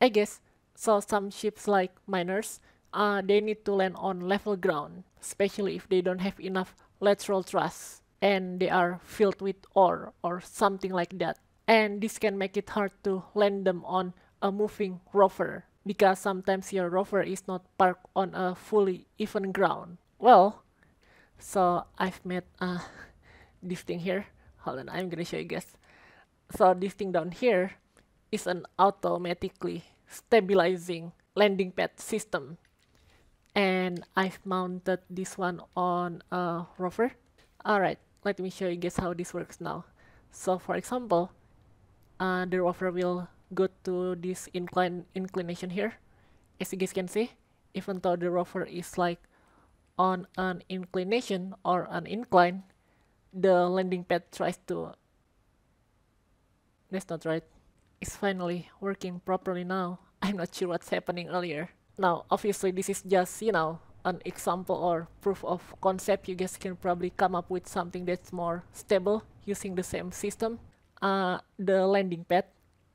I guess. So some ships like miners, uh, they need to land on level ground, especially if they don't have enough lateral thrust and they are filled with ore or something like that. And this can make it hard to land them on a moving rover because sometimes your rover is not parked on a fully even ground. Well, so I've made uh, this thing here. Hold on, I'm gonna show you guys. So this thing down here is an automatically stabilizing landing pad system. And I've mounted this one on a rover. Alright, let me show you guys how this works now. So for example, uh, the rover will go to this incline inclination here. As you guys can see, even though the rover is like on an inclination or an incline, the landing pad tries to... That's not right is finally working properly now. I'm not sure what's happening earlier. Now, obviously, this is just, you know, an example or proof of concept. You guys can probably come up with something that's more stable using the same system. Uh, the landing pad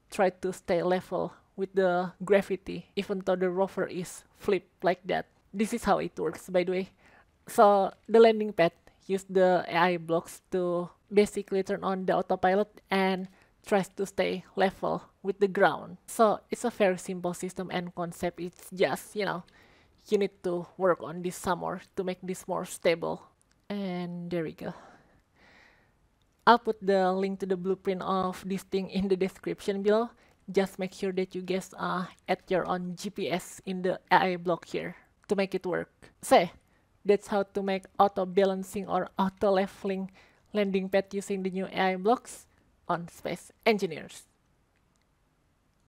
tried to stay level with the gravity, even though the rover is flipped like that. This is how it works, by the way. So the landing pad used the AI blocks to basically turn on the autopilot and tries to stay level with the ground. So it's a very simple system and concept. It's just, you know, you need to work on this summer more to make this more stable. And there we go. I'll put the link to the blueprint of this thing in the description below. Just make sure that you guys uh, add your own GPS in the AI block here to make it work. So, that's how to make auto balancing or auto leveling landing pad using the new AI blocks on space engineers.